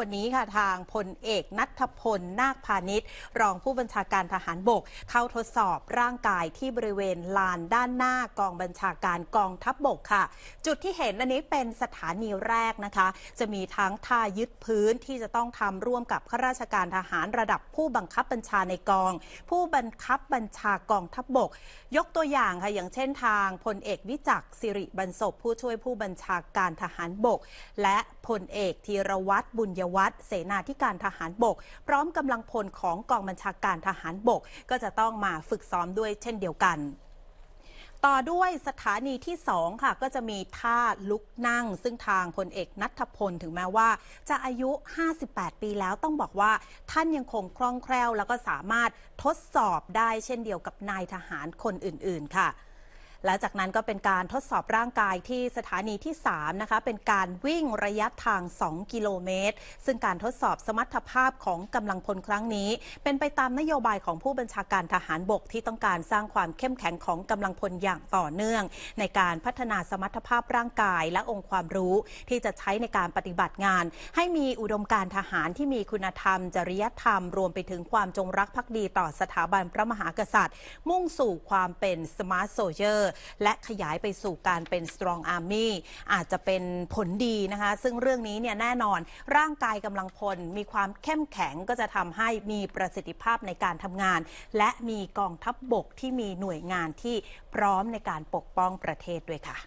วันนี้ค่ะ ทางพลเอกนัทพลนาคพาณิชย์รองผู้บัญชาการทหารบก เข้าทดสอบร่างกายที่บริเวณลานด้านหน้ากองบัญชาการกองทัพบบกค่ะ จุดที่เห็นอันนี้เป็นสถานีแรกนะคะจะมีทั้งท่ายึดพื้นที่จะต้องทำร่วมกับข้าราชการทหารระดับผู้บังคับบัญชาในกอง ผู้บังคับบัญชากองทัพบบก ยกตัวอย่างค่ะอย่างเช่นทางพลเอกวิจักสิริบรรศพผู้ช่วยผู้บัญชาการทหารบก และพลเอกธีรวัตรบุญยวัฒน์เสนาธิการทหารบก พร้อมกำลังพลของกองบัญชาการทหารบกก็จะต้องมาฝึกซ้อมด้วยเช่นเดียวกัน ต่อด้วยสถานีที่ 2 ค่ะ ก็จะมีท่าลุกนั่ง ซึ่งทางพลเอกนัทพลถึงแม้ว่า จะอายุ 58 ปีแล้วต้องบอกว่า ท่านยังคงคล่องแคล่ว แล้วก็สามารถทดสอบได้เช่นเดียวกับนายทหารคนอื่น ๆค่ะหลังจากนั้นก็เป็นการทดสอบร่างกายที่สถานีที่3นะคะเป็นการวิ่งระยะทาง2กิโลเมตรซึ่งการทดสอบสมรรถภาพของกำลังพลครั้งนี้ เป็นไปตามนโยบายของผู้บัญชาการทหารบกที่ต้องการสร้างความเข้มแข็งของกำลังพลอย่างต่อเนื่องในการพัฒนาสมรรถภาพร่างกายและองค์ความรู้ที่จะใช้ในการปฏิบัติงาน ให้มีอุดมการทหารที่มีคุณธรรม จริยธรรม รวมไปถึงความจงรักภักดีต่อสถาบันพระมหากษัตริย์ มุ่งสู่ความเป็นสมาร์ทโซเจอร์และขยายไปสู่การเป็น strong army อาจจะเป็นผลดีนะคะ ซึ่งเรื่องนี้เนี่ยแน่นอนร่างกายกำลังพล มีความเข้มแข็งก็จะทำให้มีประสิทธิภาพในการทำงาน และมีกองทัพบบกที่มีหน่วยงานที่พร้อมในการปกป้องประเทศด้วยค่ะ